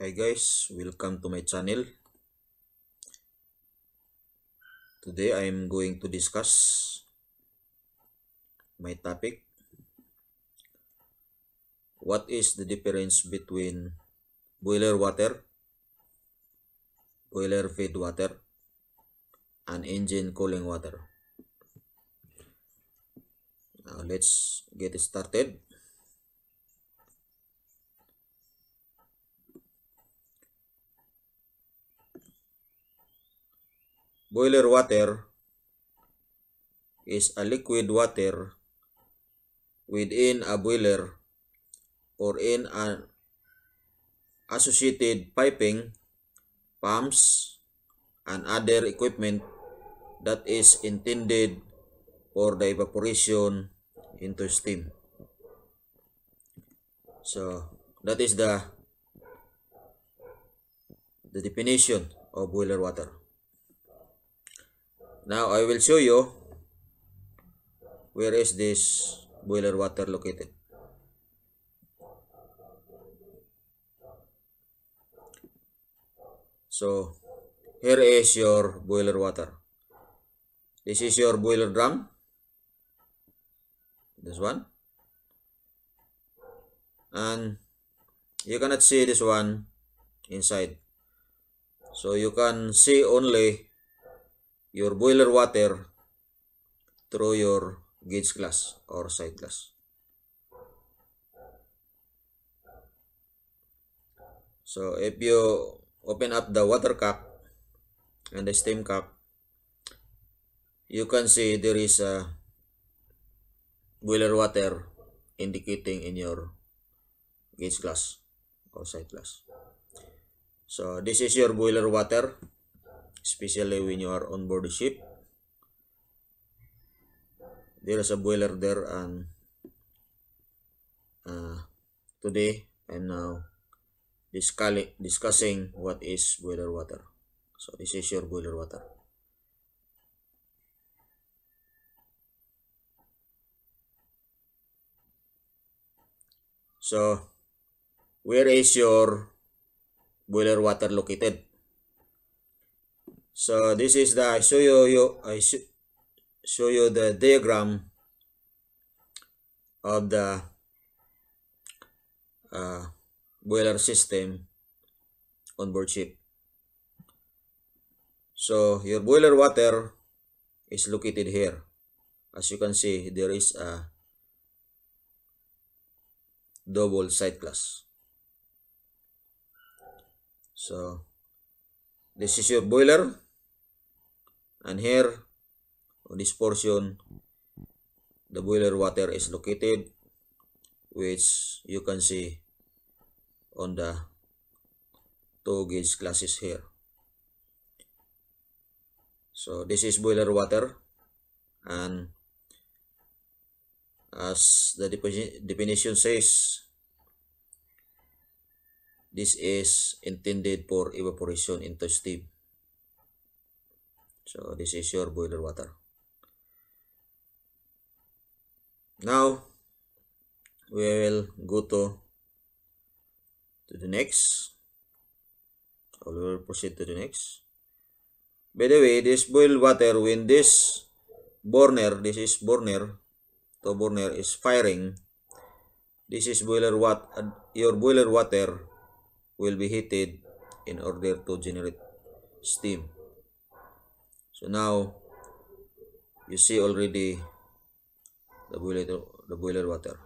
Hi guys, welcome to my channel. Today I am going to discuss my topic. What is the difference between boiler water, boiler feed water, and engine cooling water? Now let's get started. boiler water is a liquid water within a boiler or in an associated piping, pumps, and other equipment that is intended for the evaporation into steam. So that is the the definition of boiler water. now I will show you where is this boiler water located so here is your boiler water this is your boiler drum this one and you cannot see this one inside so you can see only your boiler water through your gauge glass or side glass. So if you open up the water cap and the steam cap, you can see there is a boiler water indicating in your gauge glass or side glass. So this is your boiler water. especially when you are on board the ship there is a boiler there and uh, today I'm now discussing what is boiler water so this is your boiler water so where is your boiler water located so this is the I show you, you I sh show you the diagram of the uh, boiler system on board ship so your boiler water is located here as you can see there is a double side glass so this is your boiler And here, on this portion, the boiler water is located, which you can see on the two gauge classes here. So this is boiler water and as the definition says, this is intended for evaporation into steam. so this is your boiler water now we will go to to the next so we will proceed to the next by the way this boiled water when this burner this is burner the burner is firing this is boiler what uh, your boiler water will be heated in order to generate steam so now you see already the boiler the boiler water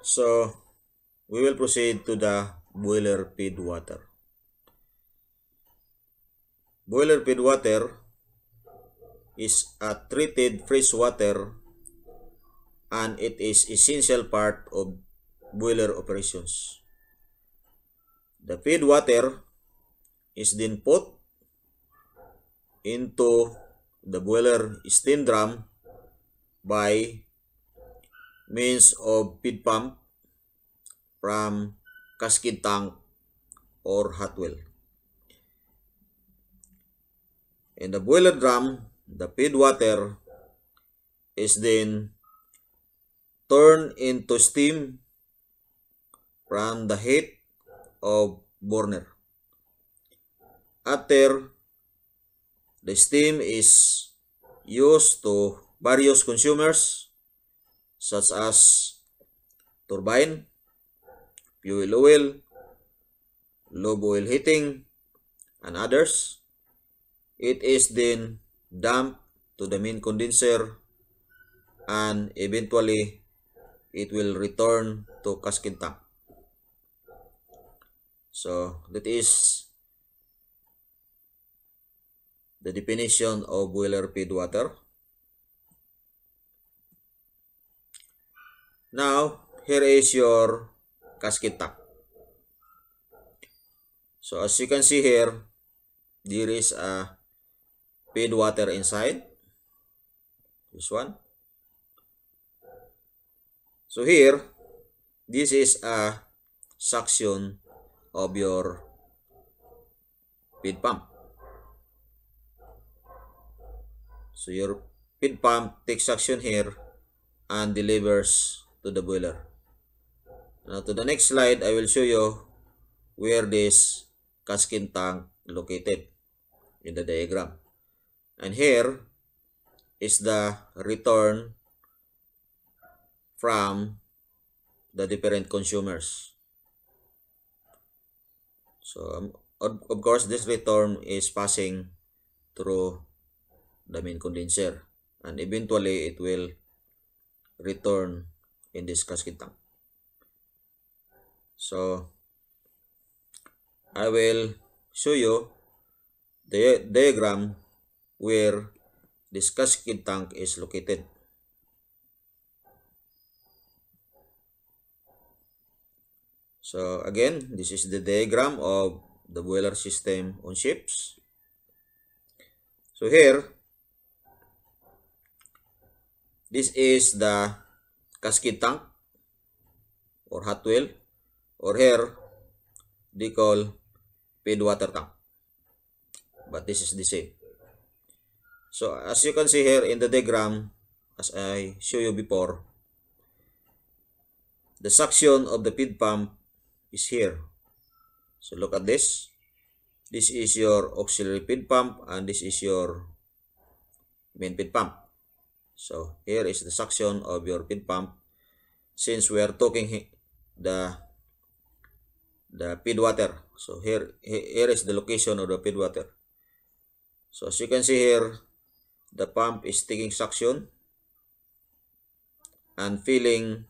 so we will proceed to the boiler feed water boiler feed water is a treated fresh water and it is essential part of boiler operations. The feed water is then put into the boiler steam drum by means of feed pump from casket tank or hot well. In the boiler drum, the feed water is then turn into steam from the heat of burner. After the steam is used to various consumers such as turbine, fuel oil, lube oil heating, and others. It is then dumped to the main condenser and eventually it will return to Kaskinta. So that is the definition of boiler feed water. Now, here is your casket So as you can see here, there is a feed water inside. This one. So here, this is a suction of your feed pump. So your feed pump takes suction here and delivers to the boiler. Now to the next slide, I will show you where this casking tank located in the diagram. And here is the return from the different consumers. So, um, of, of course, this return is passing through the main condenser and eventually it will return in this casket tank. So, I will show you the diagram where this casket tank is located. So again, this is the diagram of the boiler system on ships. So here, this is the casket tank or hot well or here they call paid water tank. But this is the same. So as you can see here in the diagram, as I show you before, the suction of the feed pump is here so look at this this is your auxiliary feed pump and this is your main feed pump so here is the suction of your feed pump since we are talking the the feed water so here here is the location of the feed water so as you can see here the pump is taking suction and filling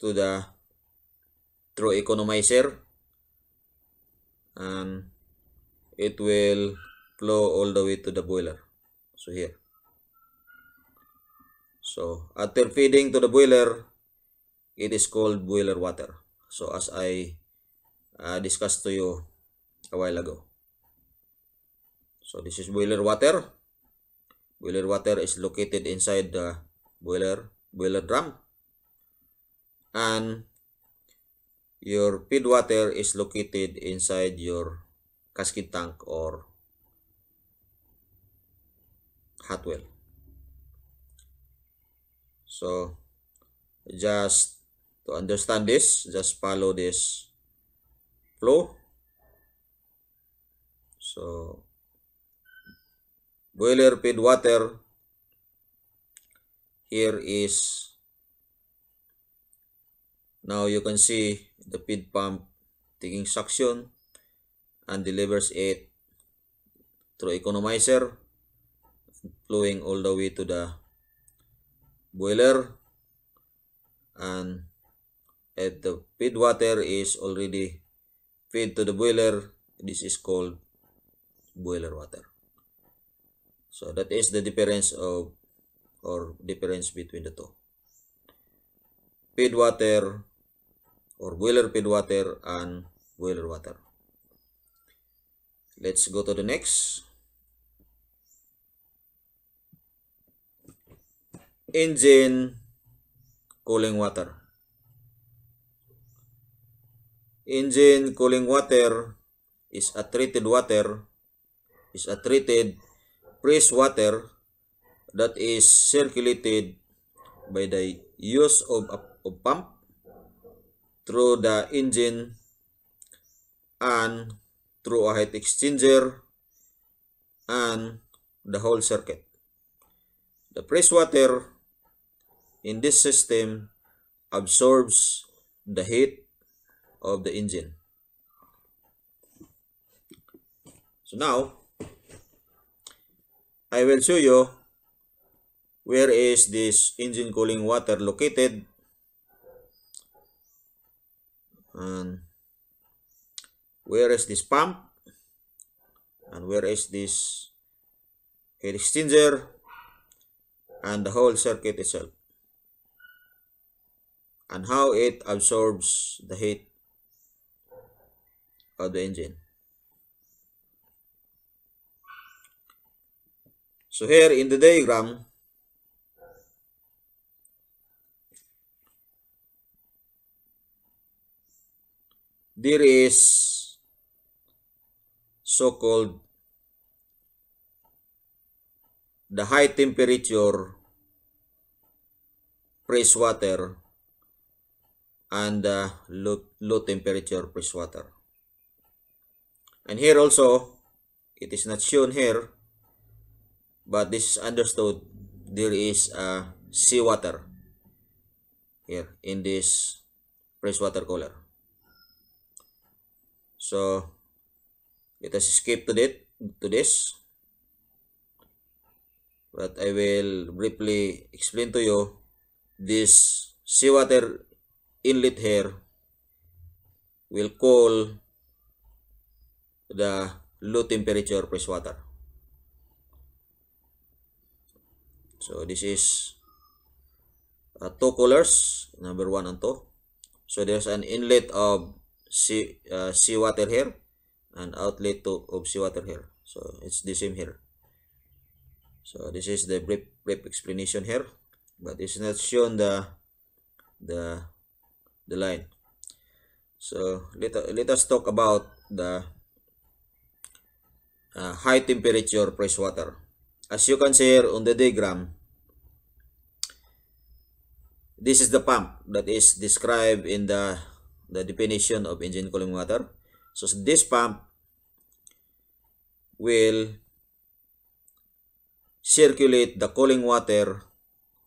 to the true economizer and it will flow all the way to the boiler so here so after feeding to the boiler it is called boiler water so as i uh, discussed to you a while ago so this is boiler water boiler water is located inside the boiler boiler drum and your feed water is located inside your casket tank or hot well. So just to understand this, just follow this flow. So boiler feed water here is Now you can see the feed pump taking suction and delivers it through economizer flowing all the way to the boiler and at the feed water is already fed to the boiler this is called boiler water so that is the difference of or difference between the two feed water or boiler pail water and boiler water. Let's go to the next. Engine cooling water. Engine cooling water is a treated water, is a treated fresh water that is circulated by the use of a of pump through the engine and through a heat exchanger and the whole circuit. The fresh water in this system absorbs the heat of the engine. So now, I will show you where is this engine cooling water located and where is this pump and where is this heat exchanger and the whole circuit itself and how it absorbs the heat of the engine so here in the diagram there is so-called the high temperature fresh water and the low, low temperature fresh water and here also it is not shown here but this is understood there is a seawater here in this fresh water color. so let us skip to that to this but I will briefly explain to you this seawater inlet here will cool the low temperature fresh water so this is uh, two colors number one and two so there's an inlet of sea, uh, sea water here and outlet to of sea water here so it's the same here so this is the brief brief explanation here but it's not shown the the the line so let, let us talk about the uh, high temperature fresh water as you can see here on the diagram this is the pump that is described in the the definition of engine cooling water. So so this pump will circulate the cooling water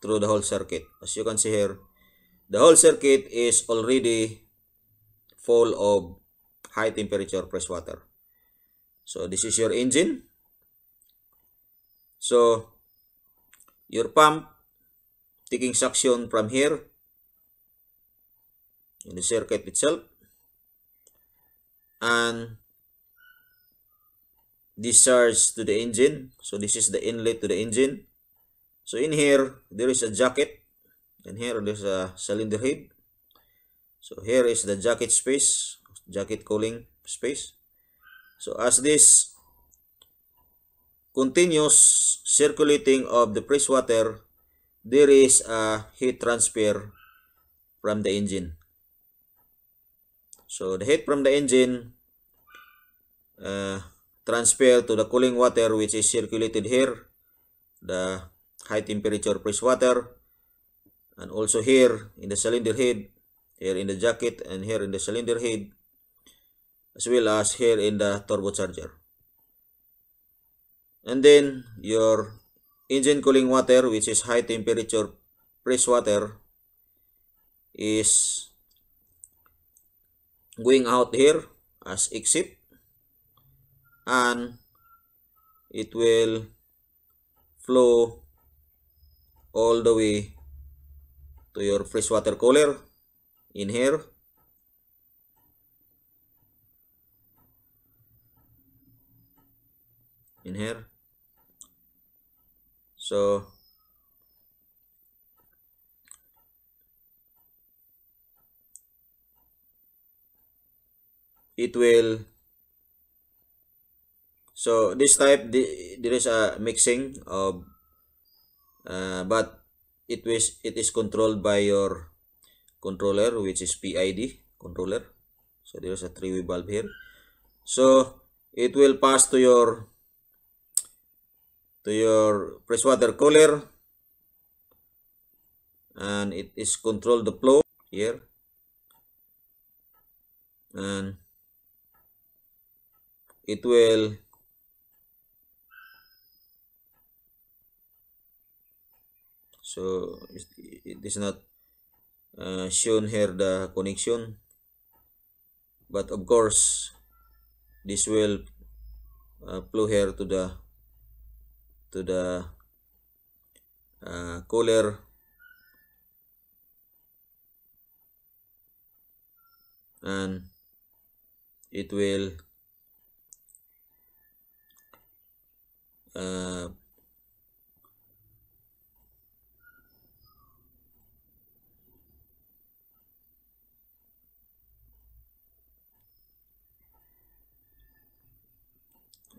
through the whole circuit. As you can see here, the whole circuit is already full of high temperature fresh water. So this is your engine. So your pump taking suction from here in the circuit itself and discharge to the engine so this is the inlet to the engine so in here there is a jacket and here there's a cylinder head so here is the jacket space jacket cooling space so as this continuous circulating of the press water there is a heat transfer from the engine so the heat from the engine uh, transfer to the cooling water which is circulated here, the high temperature press water, and also here in the cylinder head, here in the jacket, and here in the cylinder head, as well as here in the turbocharger. And then your engine cooling water which is high temperature press water is going out here as exit and it will flow all the way to your freshwater cooler in here in here so it will so this type there is a mixing of uh, but it is it is controlled by your controller which is PID controller so there is a three-way valve here so it will pass to your to your press water cooler and it is control the flow here and it will so it is not uh, shown here the connection but of course this will uh, flow here to the to the uh, cooler and it will uh,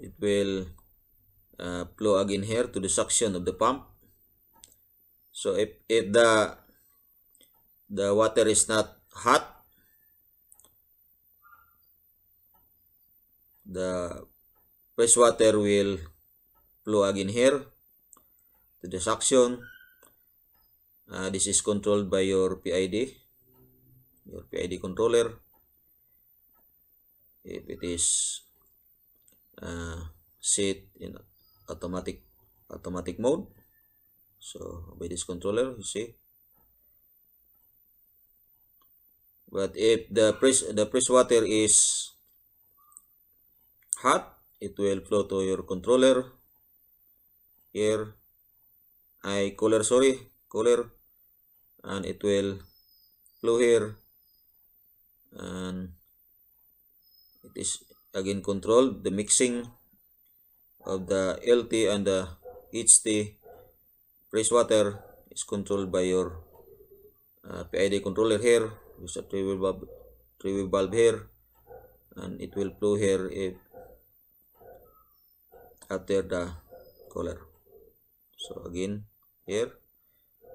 it will uh, flow again here to the suction of the pump so if if the the water is not hot the fresh water will flow again here to the suction uh, this is controlled by your PID your PID controller if it is uh, set in automatic automatic mode so by this controller you see but if the press the press water is hot it will flow to your controller here I color sorry color and it will flow here and it is again controlled the mixing of the LT and the HT fresh water is controlled by your uh, PID controller here use a trivial bulb, trivial bulb here and it will flow here if after the color so again here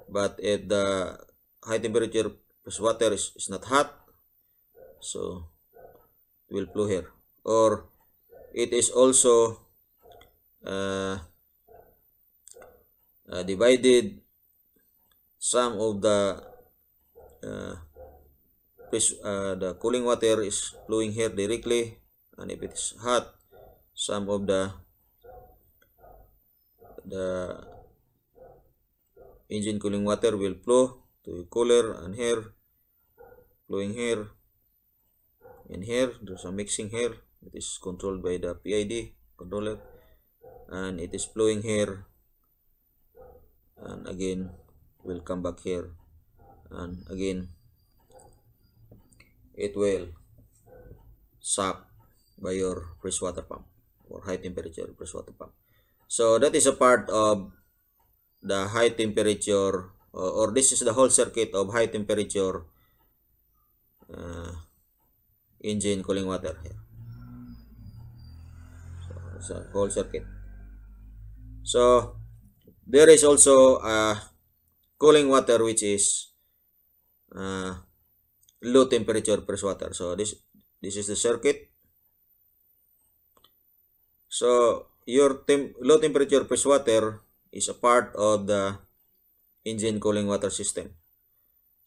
but at the high temperature water is, is not hot so it will flow here or it is also uh, uh, divided some of the uh, uh, the cooling water is flowing here directly and if is hot some of the the engine cooling water will flow to the cooler and here flowing here and here there's a mixing here it is controlled by the PID controller and it is flowing here and again will come back here and again it will suck by your freshwater pump or high temperature freshwater pump so that is a part of the high temperature uh, or this is the whole circuit of high temperature uh, engine cooling water here so, whole circuit so there is also a cooling water which is uh, low temperature press water so this this is the circuit so your temp low temperature press water is a part of the engine cooling water system.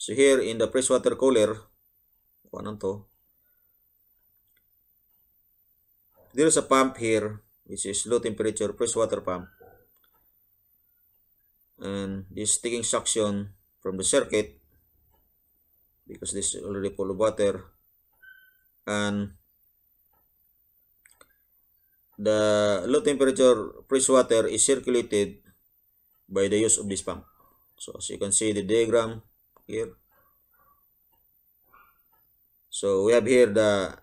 So here in the press water cooler, to, there is a pump here, which is low temperature press water pump. And this taking suction from the circuit, because this is already full of water. And the low temperature press water is circulated by the use of this pump. So as you can see the diagram here. So we have here the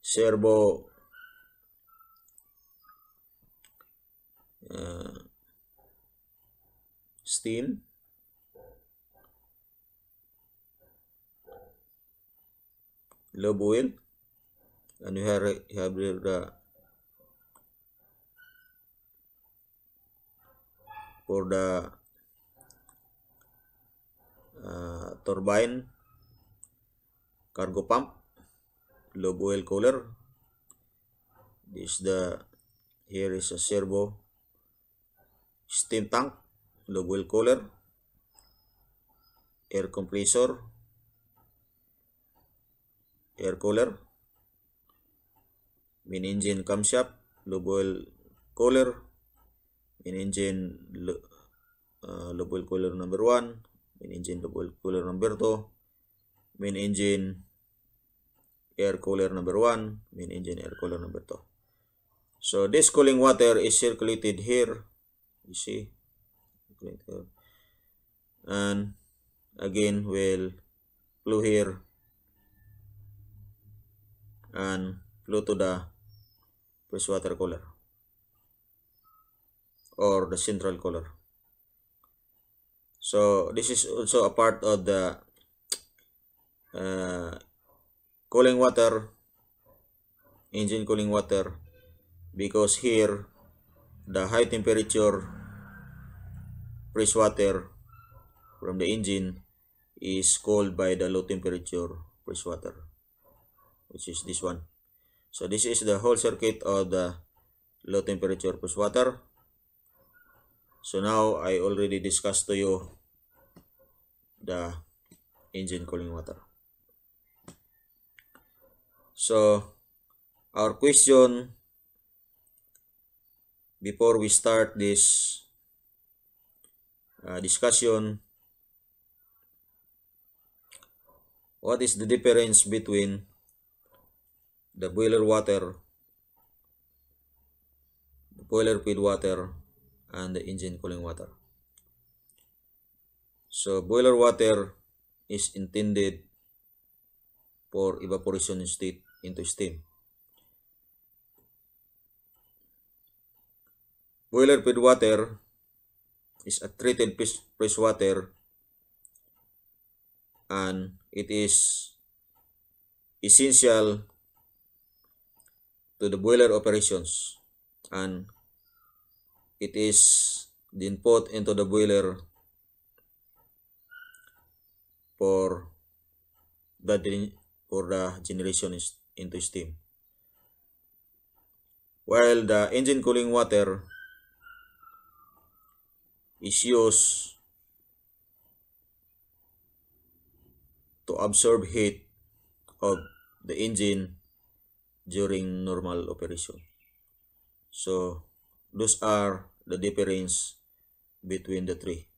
servo uh, steam low oil and you have, you have the for the uh, turbine cargo pump low oil cooler this the here is a servo steam tank low oil cooler air compressor air cooler Min engine camshaft low oil cooler main engine le, uh, eh, low cooler number one main engine low cooler number two main engine air cooler number one main engine air cooler number two so this cooling water is circulated here you see and again will flow here and flow to the fresh water cooler or the central color so this is also a part of the uh, cooling water engine cooling water because here the high temperature fresh water from the engine is cooled by the low temperature fresh water which is this one so this is the whole circuit of the low temperature fresh water so now I already discussed to you the engine cooling water. So our question before we start this uh, discussion what is the difference between the boiler water the boiler feed water and the engine cooling water. So boiler water is intended for evaporation state into steam. Boiler feed water is a treated fresh water and it is essential to the boiler operations and it is then put into the boiler for the for the generation into steam while the engine cooling water is used to absorb heat of the engine during normal operation so those are the difference between the three.